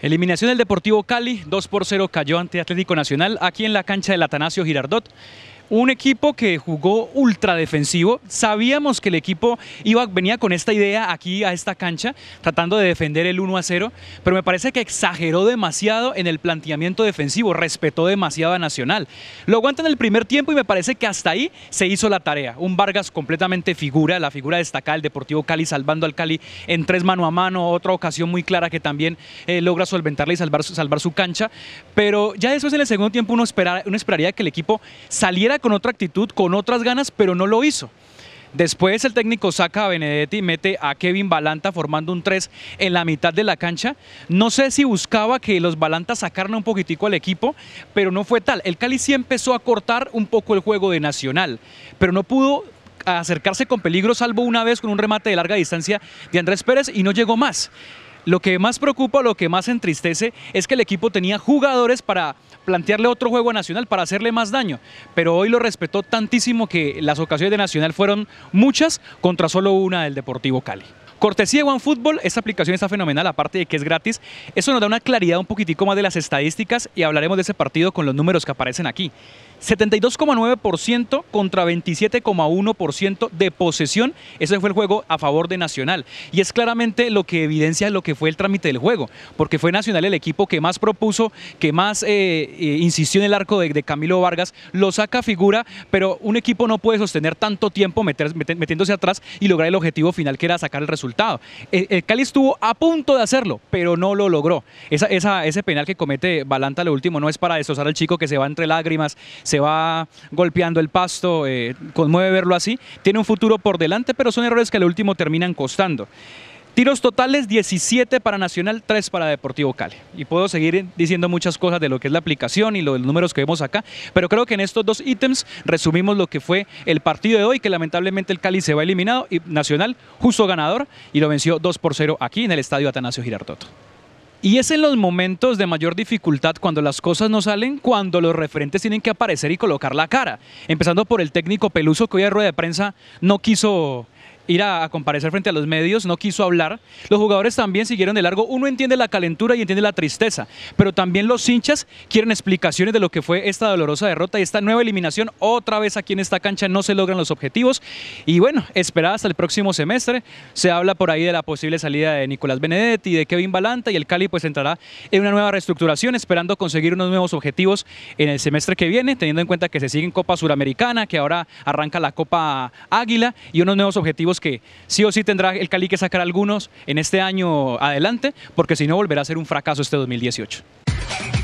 Eliminación del Deportivo Cali, 2 por 0 cayó ante Atlético Nacional aquí en la cancha del Atanasio Girardot un equipo que jugó ultra defensivo. Sabíamos que el equipo iba, venía con esta idea aquí a esta cancha, tratando de defender el 1 a 0, pero me parece que exageró demasiado en el planteamiento defensivo, respetó demasiado a Nacional. Lo aguanta en el primer tiempo y me parece que hasta ahí se hizo la tarea. Un Vargas completamente figura, la figura destacada del Deportivo Cali, salvando al Cali en tres mano a mano, otra ocasión muy clara que también eh, logra solventarle y salvar, salvar su cancha. Pero ya después en el segundo tiempo uno, uno esperaría que el equipo saliera con otra actitud, con otras ganas, pero no lo hizo. Después el técnico saca a Benedetti y mete a Kevin Balanta formando un 3 en la mitad de la cancha. No sé si buscaba que los Balanta sacaran un poquitico al equipo, pero no fue tal. El Cali sí empezó a cortar un poco el juego de Nacional, pero no pudo acercarse con peligro, salvo una vez con un remate de larga distancia de Andrés Pérez y no llegó más. Lo que más preocupa, lo que más entristece es que el equipo tenía jugadores para plantearle otro juego a Nacional, para hacerle más daño, pero hoy lo respetó tantísimo que las ocasiones de Nacional fueron muchas contra solo una del Deportivo Cali. Cortesía de OneFootball, esta aplicación está fenomenal, aparte de que es gratis. Eso nos da una claridad un poquitico más de las estadísticas y hablaremos de ese partido con los números que aparecen aquí. 72,9% contra 27,1% de posesión. Ese fue el juego a favor de Nacional. Y es claramente lo que evidencia lo que fue el trámite del juego, porque fue Nacional el equipo que más propuso, que más eh, eh, insistió en el arco de, Camilo Vargas, lo saca figura, pero un equipo no puede sostener tanto tiempo metiéndose atrás y lograr el objetivo final que era sacar el resultado. Eh, el, Cali estuvo a punto de hacerlo, pero no lo logró. Esa, ese penal que comete Balanta lo último no es para destrozar al chico que se va entre lágrimas, se va golpeando el pasto, eh, conmueve verlo así, tiene un futuro por delante, pero son errores que al último terminan costando. Tiros totales 17 para Nacional, 3 para Deportivo Cali. Y puedo seguir diciendo muchas cosas de lo que es la aplicación y los números que vemos acá, pero creo que en estos dos ítems resumimos lo que fue el partido de hoy, que lamentablemente el Cali se va eliminado y Nacional justo ganador y lo venció 2 por 0 aquí en el Estadio Atanasio Girardot. Y es en los momentos de mayor dificultad, cuando las cosas no salen, cuando los referentes tienen que aparecer y colocar la cara. Empezando por el técnico Peluso, que hoy en rueda de prensa no quiso ir a, comparecer frente a los medios, no quiso hablar. Los jugadores también siguieron de largo. Uno entiende la calentura y entiende la tristeza, pero también los hinchas quieren explicaciones de lo que fue esta dolorosa derrota y esta nueva eliminación. Otra vez aquí en esta cancha no se logran los objetivos. Y bueno, esperada hasta el próximo semestre. Se habla por ahí de la posible salida de Nicolás Benedetti, de Kevin Balanta y el Cali pues entrará en una nueva reestructuración esperando conseguir unos nuevos objetivos en el semestre que viene, teniendo en cuenta que se sigue en Copa Suramericana, que ahora arranca la Copa Águila y unos nuevos objetivos que sí o sí tendrá el Cali que sacar algunos en este año adelante, porque si no volverá a ser un fracaso este 2018.